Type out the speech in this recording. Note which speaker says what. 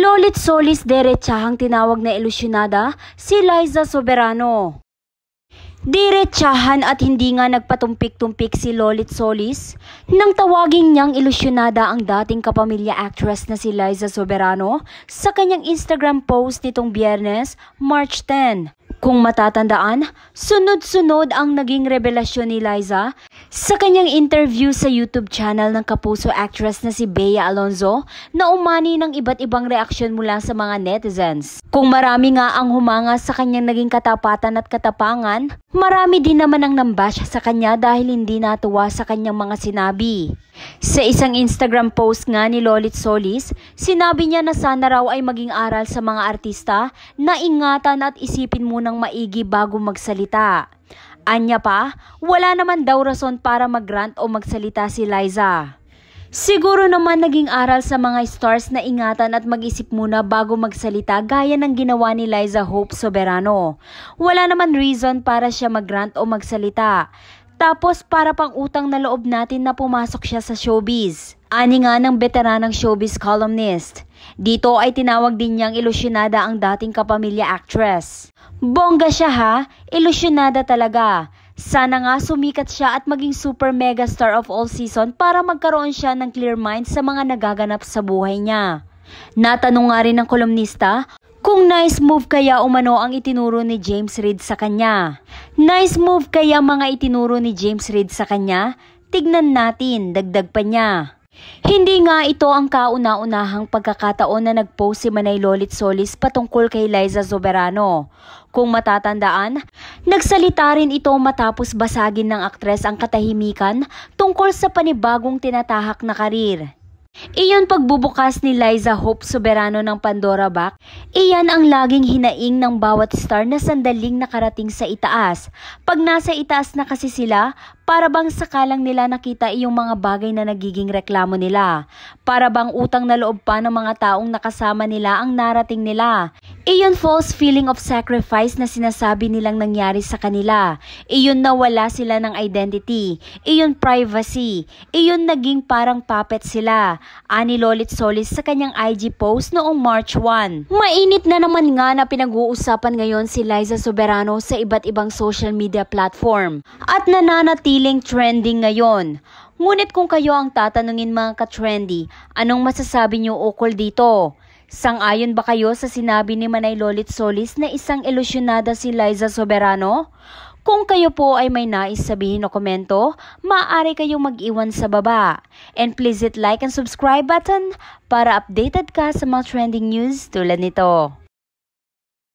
Speaker 1: Lolit Solis derechahang tinawag na ilusyonada si Liza Soberano. Diretsahan at hindi nga nagpatumpik-tumpik si Lolit Solis nang tawagin niyang ilusyonada ang dating kapamilya actress na si Liza Soberano sa kanyang Instagram post nitong biyernes, March 10. Kung matatandaan, sunod-sunod ang naging revelasyon ni Liza sa kanyang interview sa YouTube channel ng Kapuso actress na si Bea Alonzo, naumani ng iba't ibang reaksyon mula sa mga netizens. Kung marami nga ang humanga sa kanyang naging katapatan at katapangan, marami din naman ang nambash sa kanya dahil hindi natuwa sa kanyang mga sinabi. Sa isang Instagram post nga ni Lolit Solis, sinabi niya na sana raw ay maging aral sa mga artista na ingatan at isipin munang maigi bago magsalita. Anya pa, wala naman daw rason para magrant o magsalita si Liza. Siguro naman naging aral sa mga stars na ingatan at mag-isip muna bago magsalita gaya ng ginawa ni Liza Hope Soberano. Wala naman reason para siya magrant o magsalita. Tapos para pang utang na loob natin na pumasok siya sa showbiz. Ani nga ng veteranang showbiz columnist. Dito ay tinawag din niyang ilusyonada ang dating kapamilya actress. Bongga siya ha, ilusyonada talaga. Sana nga sumikat siya at maging super mega star of all season para magkaroon siya ng clear mind sa mga nagaganap sa buhay niya. Natanong nga rin ng kolumnista kung nice move kaya umano ang itinuro ni James Reid sa kanya. Nice move kaya mga itinuro ni James Reid sa kanya? Tignan natin, dagdag pa niya. Hindi nga ito ang kauna-unahang pagkakataon na nag-post si Manay Lolit Solis patungkol kay Liza Soberano. Kung matatandaan, nagsalita rin ito matapos basagin ng aktres ang katahimikan tungkol sa panibagong tinatahak na karir. Iyon pagbubukas ni Liza Hope Soberano ng Pandora Back, iyan ang laging hinaing ng bawat star na sandaling nakarating sa itaas. Pag nasa itaas na kasi sila, para bang sakalang nila nakita iyong mga bagay na nagiging reklamo nila. Para bang utang na loob pa ng mga taong nakasama nila ang narating nila. Iyon false feeling of sacrifice na sinasabi nilang nangyari sa kanila. Iyon nawala sila ng identity. Iyon privacy. Iyon naging parang puppet sila. Ani Lolit Solis sa kanyang IG post noong March 1. Mainit na naman nga na pinag-uusapan ngayon si Liza Soberano sa iba't ibang social media platform. At nananatili piling trending ngayon. Ngunit kung kayo ang tatanungin mga ka-trendy, anong masasabi niyo ukol dito? Sang-ayon ba kayo sa sinabi ni Manay Lolit Solis na isang ilusyonada si Liza Soberano? Kung kayo po ay may nais sabihin o komento, maaari kayong mag-iwan sa baba. And please hit like and subscribe button para updated ka sa mga trending news tulad nito.